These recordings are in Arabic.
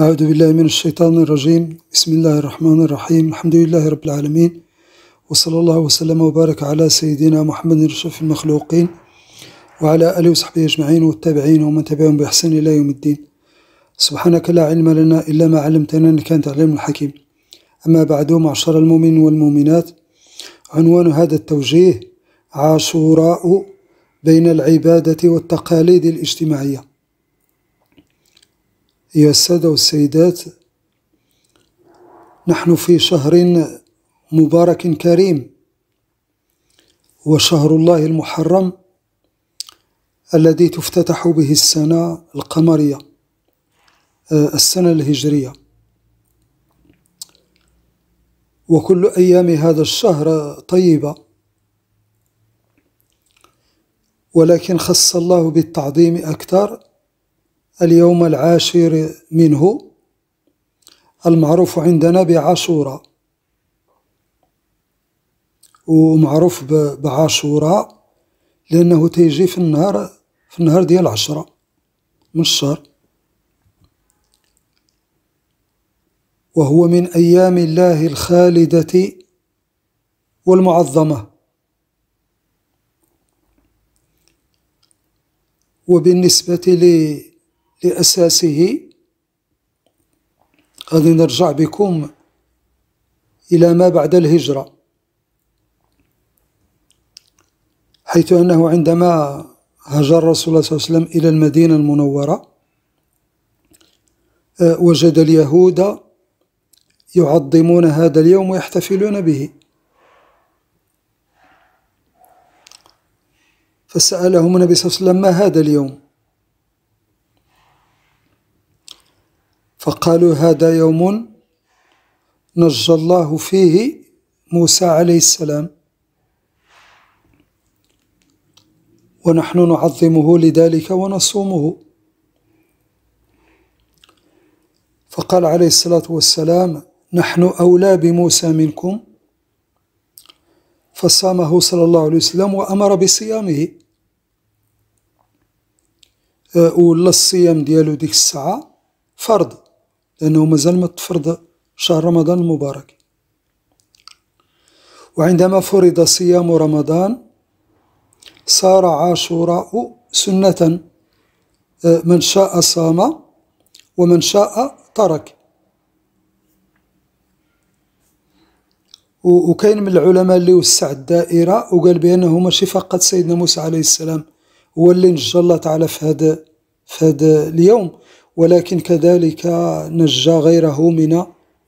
أعوذ بالله من الشيطان الرجيم بسم الله الرحمن الرحيم الحمد لله رب العالمين وصلى الله وسلم وبارك على سيدنا محمد أشرف المخلوقين وعلى آله وصحبه أجمعين والتابعين ومن تبعهم بإحسان إلى يوم الدين سبحانك لا علم لنا إلا ما علمتنا إنك أنت العليم الحكيم أما بعد معشر المؤمنين والمؤمنات عنوان هذا التوجيه عاشوراء بين العبادة والتقاليد الاجتماعية يا السادة والسيدات نحن في شهر مبارك كريم وشهر الله المحرم الذي تفتتح به السنة القمرية آه، السنة الهجرية وكل أيام هذا الشهر طيبة ولكن خص الله بالتعظيم أكثر اليوم العاشر منه المعروف عندنا بعاشوراء ومعروف بعاشوراء لأنه تيجي في النهار في النهار ديال عشرة من الشهر وهو من أيام الله الخالدة والمعظمة وبالنسبة لي لأساسه غادي نرجع بكم إلى ما بعد الهجرة حيث أنه عندما هاجر رسول الله صلى الله عليه وسلم إلى المدينة المنورة آه، وجد اليهود يعظمون هذا اليوم ويحتفلون به فسألهم النبي صلى الله عليه وسلم ما هذا اليوم فقالوا هذا يوم نجى الله فيه موسى عليه السلام ونحن نعظمه لذلك ونصومه فقال عليه الصلاة والسلام نحن أولى بموسى منكم فصامه صلى الله عليه وسلم وأمر بصيامه أولى أه، الصيام ديالو ديك الساعة فرض لأنه مازال ما تفرض شهر رمضان المبارك وعندما فرض صيام رمضان صار عاشوراء سنة آه، من شاء صام ومن شاء ترك وكاين من العلماء اللي وسع الدائرة وقال بأنه ماشي فقط سيدنا موسى عليه السلام هو اللي نجى الله تعالى في هذا في هذا اليوم ولكن كذلك نجى غيره من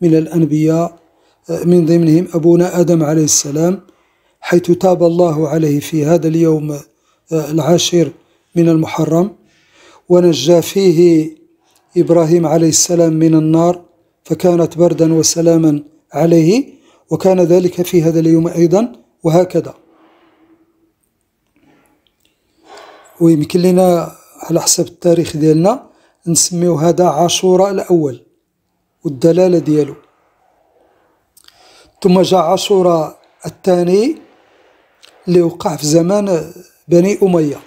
من الأنبياء من ضمنهم أبونا آدم عليه السلام حيث تاب الله عليه في هذا اليوم آه، العاشر من المحرم ونجى فيه إبراهيم عليه السلام من النار فكانت بردا وسلاما عليه وكان ذلك في هذا اليوم أيضا وهكذا ويمكن لنا على حسب التاريخ ديالنا نسميو هذا عاشوراء الأول والدلالة ديالو ثم جاء عاشوراء الثاني اللي وقع في زمان بني أمية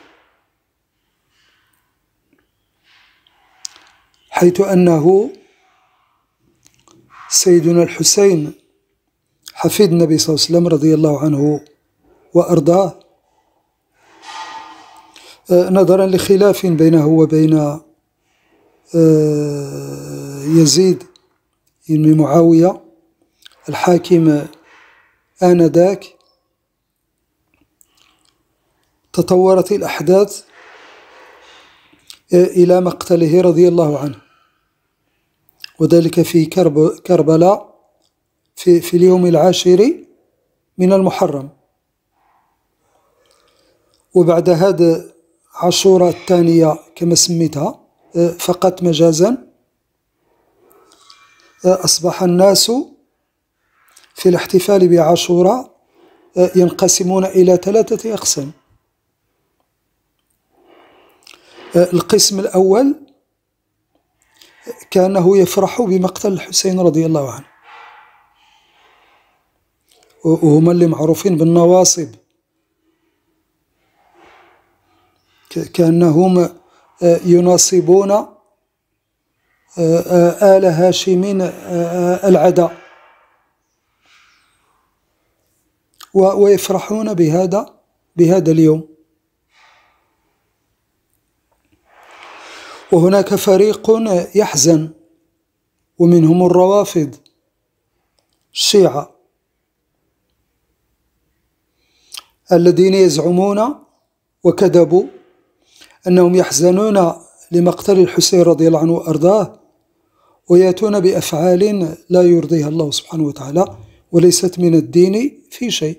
حيث أنه سيدنا الحسين حفيد النبي صلى الله عليه وسلم رضي الله عنه وأرضاه آه، نظرا لخلاف بينه وبين آه، يزيد بن معاوية الحاكم آنذاك تطورت الأحداث آه، إلى مقتله رضي الله عنه وذلك في كرب كربلاء في, في اليوم العاشر من المحرم وبعد هذا عاشوراء الثانية كما سميتها أه، فقط مجازا أه، أصبح الناس في الاحتفال بعاشوراء أه، ينقسمون إلى ثلاثة أقسام القسم الأول كأنه يفرح بمقتل الحسين رضي الله عنه وهما اللي معروفين بالنواصب كأنهم يناصبون آه، آه، آل هاشم آه، العداء ويفرحون بهذا بهذا اليوم وهناك فريق يحزن ومنهم الروافض الشيعة الذين يزعمون وكذبوا أنهم يحزنون لمقتل الحسين رضي الله عنه وأرضاه ويأتون بأفعال لا يرضيها الله سبحانه وتعالى وليست من الدين في شيء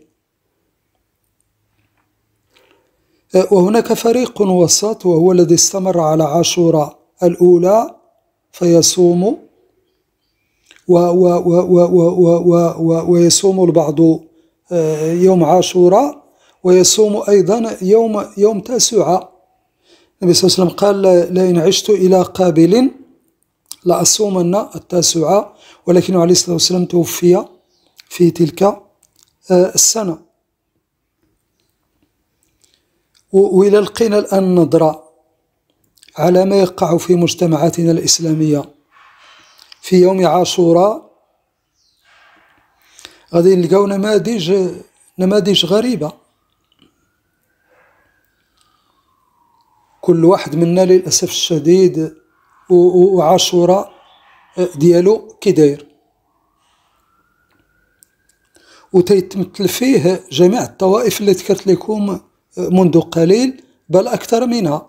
وهناك فريق وسط وهو الذي استمر على عاشوراء الأولى فيصوم ويصوم البعض آه، يوم عاشوراء ويصوم أيضا يوم يوم تاسعة النبي صلى الله عليه وسلم قال لئن عشت إلى قابل لأصومن التاسعة ولكن عليه الصلاة والسلام توفي في تلك آه، السنة وإلى لقينا الآن نظرة على ما يقع في مجتمعاتنا الإسلامية في يوم عاشوراء غادي نلقاو نماذج نماذج غريبة كل واحد منا للأسف الشديد وعاشوره آه، ديالو كي داير وتيتمثل فيه جميع الطوائف اللي ذكرت لكم آه، منذ قليل بل أكثر منها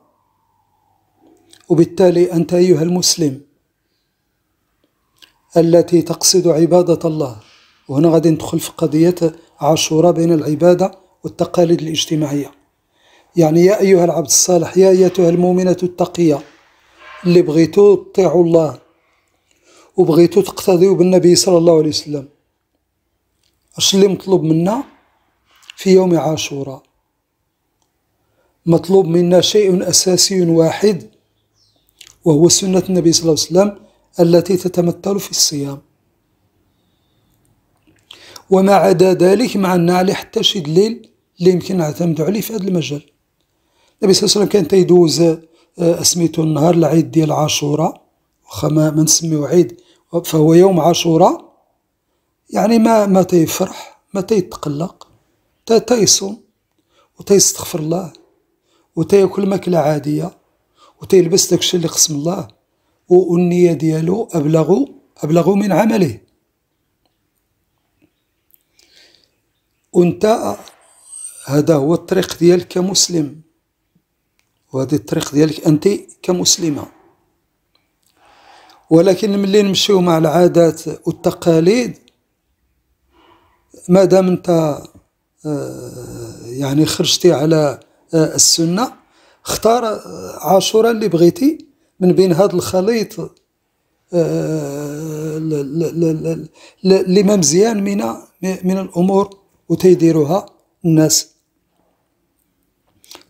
وبالتالي أنت أيها المسلم التي تقصد عبادة الله وهنا غادي ندخل في قضية عاشوراء بين العبادة والتقاليد الاجتماعية يعني يا أيها العبد الصالح يا أيتها المؤمنة التقية اللي بغيتو تطيعوا الله وبغيتو تقتديو بالنبي صلى الله عليه وسلم اش اللي مطلوب منا في يوم عاشوراء مطلوب منا شيء أساسي واحد وهو سنة النبي صلى الله عليه وسلم التي تتمثل في الصيام وما عدا ذلك مع أن عليه حتى شي دليل اللي يمكن نعتمدو عليه في هذا المجال النبي صلى الله عليه وسلم كان تيدوز آه، سميتو نهار العيد ديال عاشوراء واخا ما نسميو عيد فهو يوم عاشوراء يعني ما ما تيفرح ما تيتقلق تا تيصوم وتيستغفر الله وتياكل ماكله عاديه وتيلبس داكشي اللي قسم الله والنيه ديالو ابلغ ابلغ من عمله وانت هذا هو الطريق ديالك كمسلم وهذه الطريق ديالك أنت كمسلمة ولكن ملي نمشيو مع العادات والتقاليد مادام انت آه، يعني خرجتي على آه، السنة اختار آه، عاشورا اللي بغيتي من بين هذا الخليط اللي ما مزيان من من الامور وتيديروها الناس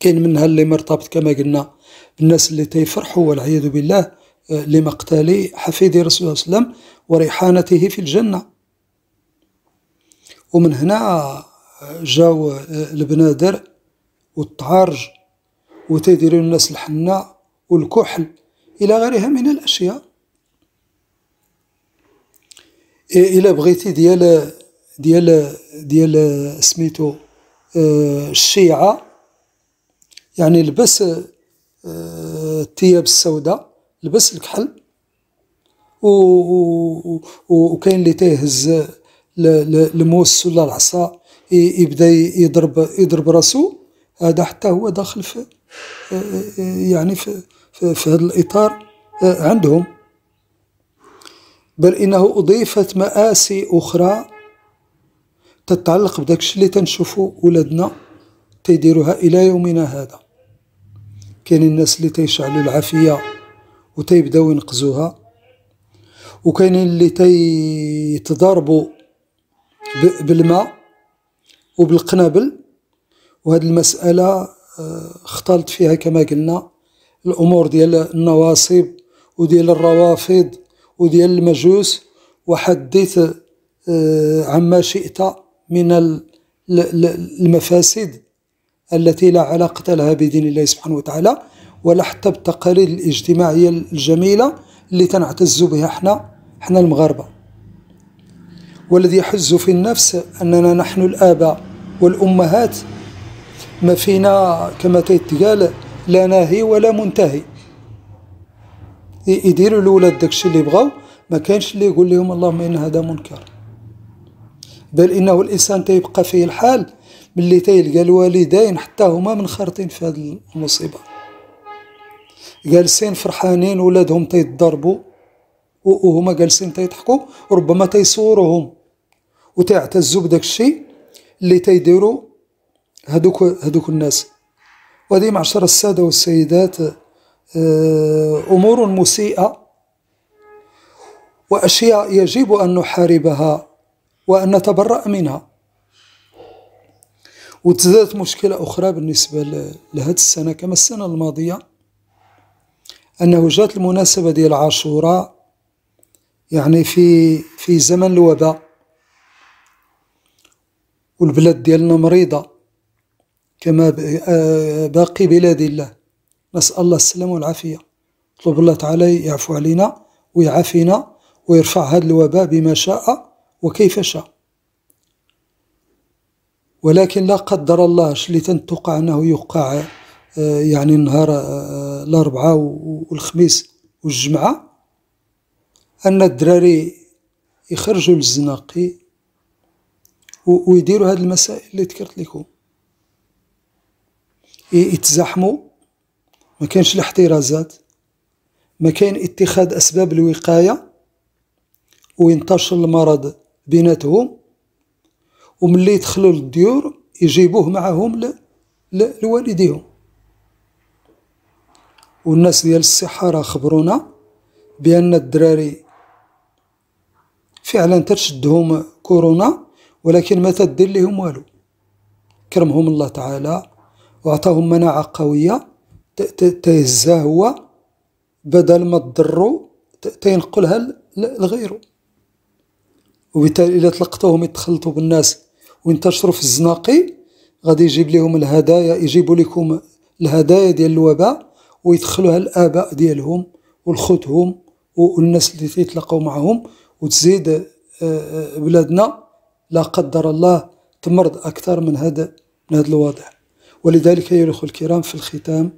كاين منها اللي مرتبط كما قلنا بالناس اللي تيفرحوا والعياذ بالله آه، لمقتل حفيد رسول الله صلى الله عليه وسلم وريحانته في الجنة ومن هنا آه، جاو آه، البنادر والتعارج وتيديروا الناس الحنة والكحل إلى غيرها من الأشياء إيه، إلى بغيتي ديال ديال ديال سميتو الشيعة يعني لبس آه، الثياب السوداء لبس الكحل و وكاين اللي تيهز الموس ولا العصا يبدا يضرب يضرب راسو هذا حتى هو داخل في آه، آه، يعني في في, في هذا الاطار عندهم بل انه اضيفت مآسي اخرى تتعلق بداكشي اللي تنشوفو ولادنا تيديروها الى يومنا هذا كاين الناس اللي تيشعلوا العافيه وتيبداو ينقزوها وكاينين اللي تيتضاربوا بالماء وبالقنابل وهذه المسألة آه، اختلط فيها كما قلنا الأمور ديال النواصب وديال الروافض وديال المجوس وحدث آه، عما شئت من المفاسد التي لا علاقة لها بدين الله سبحانه وتعالى ولا حتى بالتقاليد الاجتماعية الجميلة اللي تنعتز بها احنا احنا المغاربة والذي يحز في النفس أننا نحن الآباء والأمهات ما فينا كما تيتقال لا ناهي ولا منتهي يديروا الولاد داكشي اللي بغاو ما كانش اللي يقول لهم اللهم ان هذا منكر بل انه الانسان تيبقى فيه الحال ملي تيلقى الوالدين حتى هما منخرطين في هاد المصيبه جالسين فرحانين ولادهم تيضربوا وهما جالسين تيضحكوا وربما تيصوروهم وتعتزوا بداك الشيء اللي تيديروا هذوك هذوك الناس وهذه معشر الساده والسيدات آه، امور مسيئه واشياء يجب ان نحاربها وان نتبرا منها وتزادت مشكلة أخرى بالنسبة لهذه السنة كما السنة الماضية أنه جات المناسبة ديال عاشوراء يعني في في زمن الوباء والبلاد ديالنا مريضة كما آه، باقي بلاد الله نسأل الله السلامة والعافية نطلب الله تعالى يعفو علينا ويعافينا ويرفع هذا الوباء بما شاء وكيف شاء ولكن لا قدر الله اللي تنتوقع انه يوقع آه، يعني نهار آه، الاربعاء والخميس والجمعه ان الدراري يخرجوا للزناقي ويديروا هذه المسائل اللي ذكرت لكم يتزاحموا ما كانش الاحترازات ما كان اتخاذ اسباب الوقايه وينتشر المرض بيناتهم وملي يدخلوا للديور يجيبوه معهم لوالديهم والناس ديال السحاره خبرونا بأن الدراري فعلا تشدهم كورونا ولكن ما تدير لهم والو كرمهم الله تعالى وعطاهم مناعة قوية تهزا هو بدل ما تضرو تينقلها لغيره وبالتالي إذا تلقطوهم يتخلطوا بالناس وين تشرف الزناقي غادي يجيب لهم الهدايا يجيبوا لكم الهدايا ديال الوباء ويدخلوها الاباء ديالهم والخوتهم والناس اللي تيتلاقاو معهم وتزيد آه، آه، بلادنا لا قدر الله تمرض اكثر من هذا من هذا الوضع ولذلك ايها الاخوه الكرام في الختام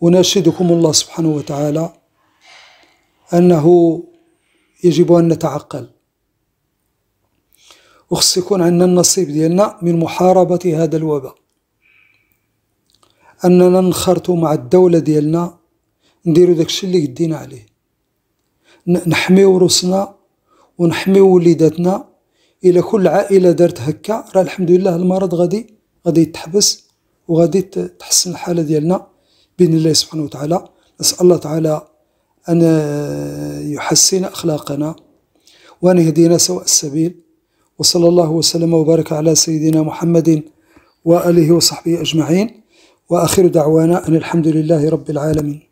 وناشدكم الله سبحانه وتعالى انه يجب ان نتعقل وخص يكون عندنا النصيب ديالنا من محاربة هذا الوباء أننا نخرطوا مع الدولة ديالنا نديرو داكشي اللي قدينا عليه نحميو روسنا ونحمي وليداتنا إلى كل عائلة دارت هكا راه الحمد لله المرض غادي غادي يتحبس وغادي تحسن الحالة ديالنا بإذن الله سبحانه وتعالى نسأل الله تعالى أن يحسن أخلاقنا وأن يهدينا سواء السبيل وصلى الله وسلم وبارك على سيدنا محمد وآله وصحبه أجمعين وآخر دعوانا أن الحمد لله رب العالمين